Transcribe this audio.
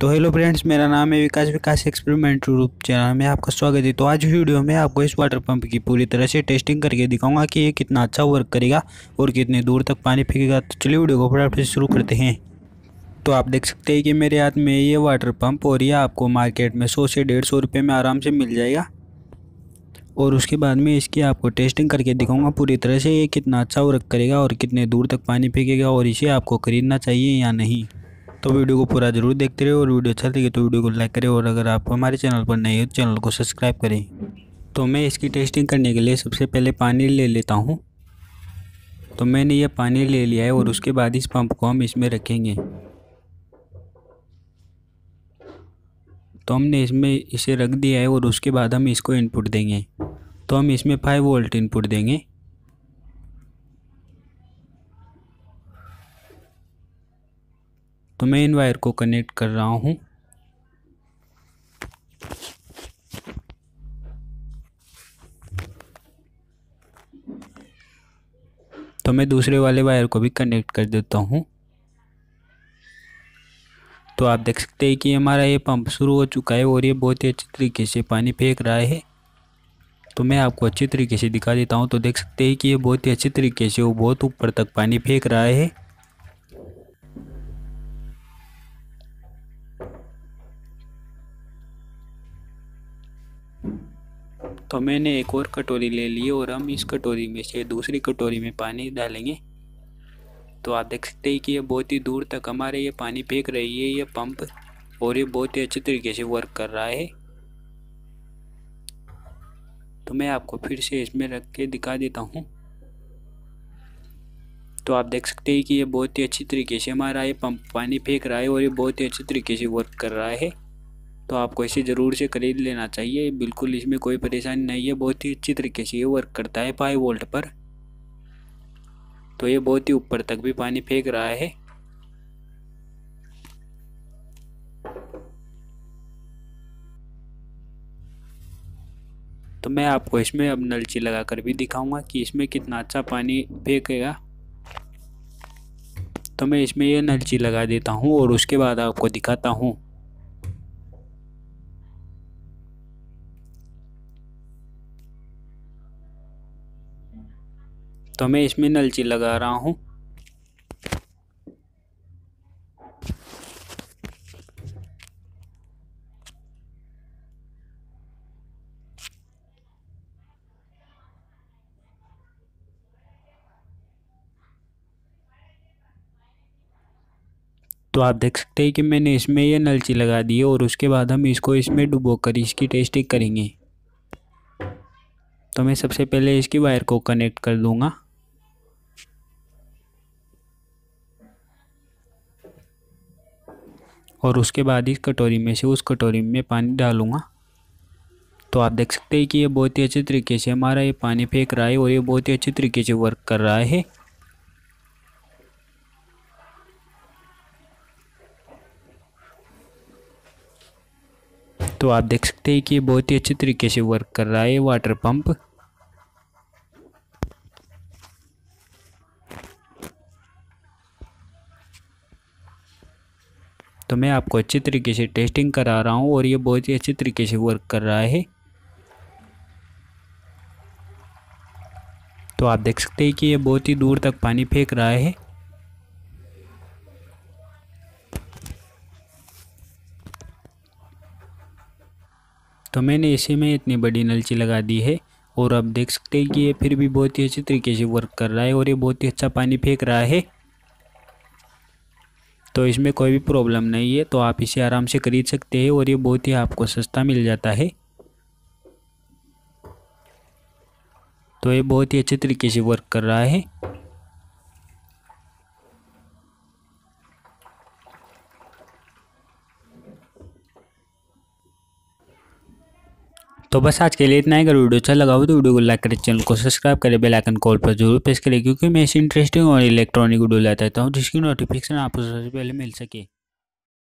तो hello friends मेरा नाम है विकास विकास एक्सपेरिमेंट रूप चैनल में आपका स्वागत है तो आज वीडियो में आपको इस वाटर पंप की पूरी तरह से टेस्टिंग करके दिखाऊंगा कि ये कितना अच्छा वर्क करेगा और कितने दूर तक पानी फेंकेगा तो चलिए वीडियो को फटाफट से शुरू करते हैं तो आप देख सकते हैं कि मेरे हाथ में ये वाटर पम्प और ये आपको मार्केट में सौ से डेढ़ सौ में आराम से मिल जाएगा और उसके बाद में इसकी आपको टेस्टिंग करके दिखाऊंगा पूरी तरह से ये कितना अच्छा वर्क करेगा और कितने दूर तक पानी फेंकेगा और इसे आपको खरीदना चाहिए या नहीं तो वीडियो को पूरा जरूर देखते रहे और वीडियो अच्छा लगे तो वीडियो को लाइक करें और अगर आप हमारे चैनल पर नए हो तो चैनल को सब्सक्राइब करें तो मैं इसकी टेस्टिंग करने के लिए सबसे पहले पानी ले लेता हूँ तो मैंने यह पानी ले लिया है और उसके बाद इस पंप को हम इसमें रखेंगे तो हमने इसमें इसे रख दिया है और उसके बाद हम इसको इनपुट देंगे तो हम इसमें फाइव वोल्ट इनपुट देंगे तो मैं इन वायर को कनेक्ट कर रहा हूँ तो मैं दूसरे वाले वायर को भी कनेक्ट कर देता हूँ तो आप देख सकते हैं कि हमारा ये पंप शुरू हो चुका है और ये बहुत ही अच्छे तरीके से पानी फेंक रहा है तो मैं आपको अच्छे तरीके से दिखा देता हूँ तो देख सकते हैं कि ये बहुत ही अच्छे तरीके से वो बहुत ऊपर तक पानी फेंक रहा है तो मैंने एक और कटोरी ले ली और हम इस कटोरी में से दूसरी कटोरी में पानी डालेंगे तो आप देख सकते हैं कि ये बहुत ही दूर तक हमारे ये पानी फेंक रही है ये पंप और ये बहुत ही अच्छे तरीके से वर्क कर रहा है तो मैं आपको फिर से इसमें रख के दिखा देता हूँ तो आप देख सकते हैं कि ये बहुत ही अच्छी तरीके से हमारा ये पंप पानी फेंक रहा है और ये बहुत ही अच्छे तरीके से वर्क कर रहा है तो आपको इसे ज़रूर से खरीद लेना चाहिए बिल्कुल इसमें कोई परेशानी नहीं है बहुत ही अच्छी तरीके से ये वर्क करता है फाइव वोल्ट पर तो ये बहुत ही ऊपर तक भी पानी फेंक रहा है तो मैं आपको इसमें अब नलची लगा कर भी दिखाऊंगा कि इसमें कितना अच्छा पानी फेंकेगा तो मैं इसमें यह नलची लगा देता हूँ और उसके बाद आपको दिखाता हूँ तो मैं इसमें नलची लगा रहा हूँ तो आप देख सकते हैं कि मैंने इसमें ये नलची लगा दी है और उसके बाद हम इसको इसमें डुबो कर इसकी टेस्टिंग करेंगे तो मैं सबसे पहले इसकी वायर को कनेक्ट कर दूंगा और उसके बाद इस कटोरी में से उस कटोरी में पानी डालूँगा तो आप देख सकते हैं कि ये बहुत ही अच्छे तरीके से हमारा ये पानी फेंक रहा है और ये बहुत ही अच्छे तरीके से वर्क कर रहा है तो आप देख सकते हैं कि ये बहुत ही अच्छे तरीके से वर्क कर रहा है वाटर पंप तो मैं आपको अच्छे तरीके से टेस्टिंग करा रहा हूँ और ये बहुत ही अच्छे तरीके से वर्क कर रहा है तो आप देख सकते हैं कि ये बहुत ही दूर तक पानी फेंक रहा है तो मैंने इसी में इतनी बड़ी नलची लगा दी है और आप देख सकते हैं कि ये फिर भी बहुत ही अच्छे तरीके से वर्क कर रहा है और ये बहुत ही अच्छा पानी फेंक रहा है तो इसमें कोई भी प्रॉब्लम नहीं है तो आप इसे आराम से खरीद सकते हैं और ये बहुत ही आपको सस्ता मिल जाता है तो ये बहुत ही अच्छे तरीके से वर्क कर रहा है तो बस आज के लिए इतना ही अगर वीडियो अच्छा लगा हो तो वीडियो को लाइक करें चैनल को सब्सक्राइब करें बेल आइकन कॉल पर जरूर प्रेस करें क्योंकि मैं ऐसी इंटरेस्टिंग और इलेक्ट्रॉनिक वीडियो लाता रहता हूँ जिसकी नोटिफिकेशन आपको सबसे पहले मिल सके